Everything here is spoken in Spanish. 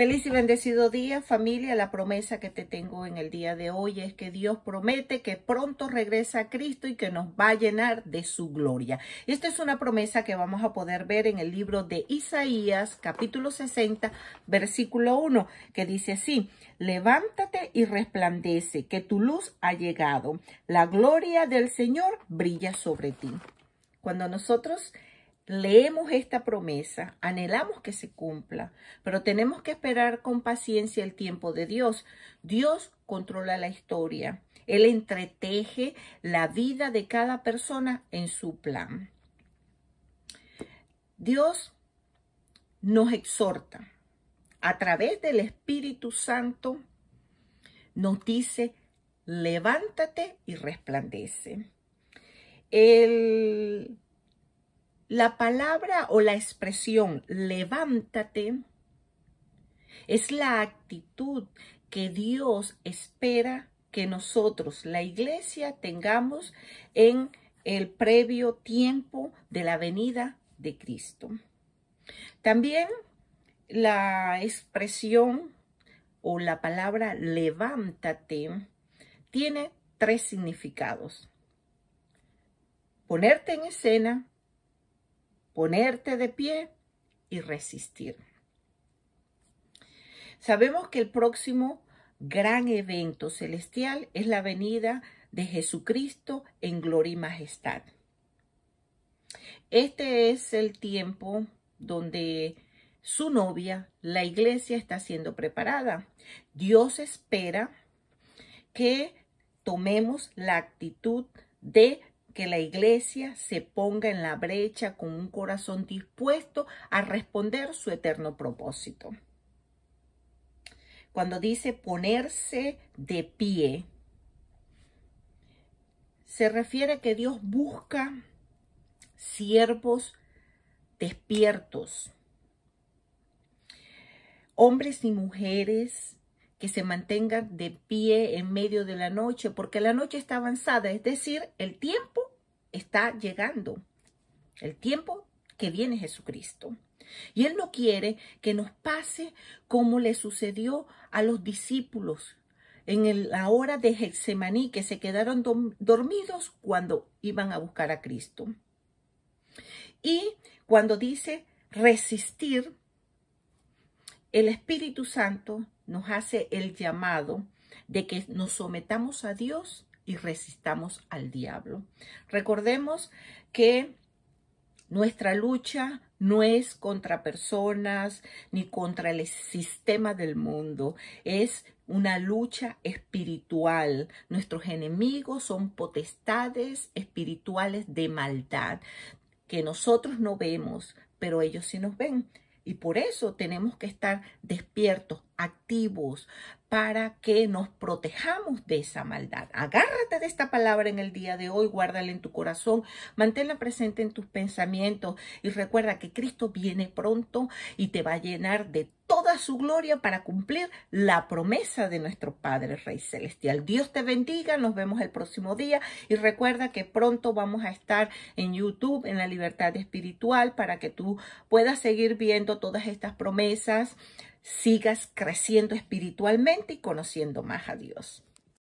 Feliz y bendecido día, familia. La promesa que te tengo en el día de hoy es que Dios promete que pronto regresa a Cristo y que nos va a llenar de su gloria. Esta es una promesa que vamos a poder ver en el libro de Isaías, capítulo 60, versículo 1, que dice así, levántate y resplandece, que tu luz ha llegado. La gloria del Señor brilla sobre ti. Cuando nosotros leemos esta promesa, anhelamos que se cumpla, pero tenemos que esperar con paciencia el tiempo de Dios. Dios controla la historia. Él entreteje la vida de cada persona en su plan. Dios nos exhorta a través del Espíritu Santo, nos dice, levántate y resplandece. El la palabra o la expresión levántate es la actitud que Dios espera que nosotros, la iglesia, tengamos en el previo tiempo de la venida de Cristo. También la expresión o la palabra levántate tiene tres significados. Ponerte en escena, ponerte de pie y resistir. Sabemos que el próximo gran evento celestial es la venida de Jesucristo en gloria y majestad. Este es el tiempo donde su novia, la iglesia, está siendo preparada. Dios espera que tomemos la actitud de que la iglesia se ponga en la brecha con un corazón dispuesto a responder su eterno propósito. Cuando dice ponerse de pie, se refiere a que Dios busca siervos despiertos, hombres y mujeres que se mantengan de pie en medio de la noche, porque la noche está avanzada, es decir, el tiempo está llegando, el tiempo que viene Jesucristo. Y Él no quiere que nos pase como le sucedió a los discípulos en la hora de Getsemaní, que se quedaron dormidos cuando iban a buscar a Cristo. Y cuando dice resistir, el Espíritu Santo nos hace el llamado de que nos sometamos a Dios y resistamos al diablo. Recordemos que nuestra lucha no es contra personas ni contra el sistema del mundo, es una lucha espiritual. Nuestros enemigos son potestades espirituales de maldad que nosotros no vemos, pero ellos sí nos ven. Y por eso tenemos que estar despiertos, activos, para que nos protejamos de esa maldad. Agárrate de esta palabra en el día de hoy, guárdala en tu corazón, manténla presente en tus pensamientos y recuerda que Cristo viene pronto y te va a llenar de todo su gloria para cumplir la promesa de nuestro Padre Rey Celestial. Dios te bendiga, nos vemos el próximo día y recuerda que pronto vamos a estar en YouTube, en la libertad espiritual, para que tú puedas seguir viendo todas estas promesas, sigas creciendo espiritualmente y conociendo más a Dios.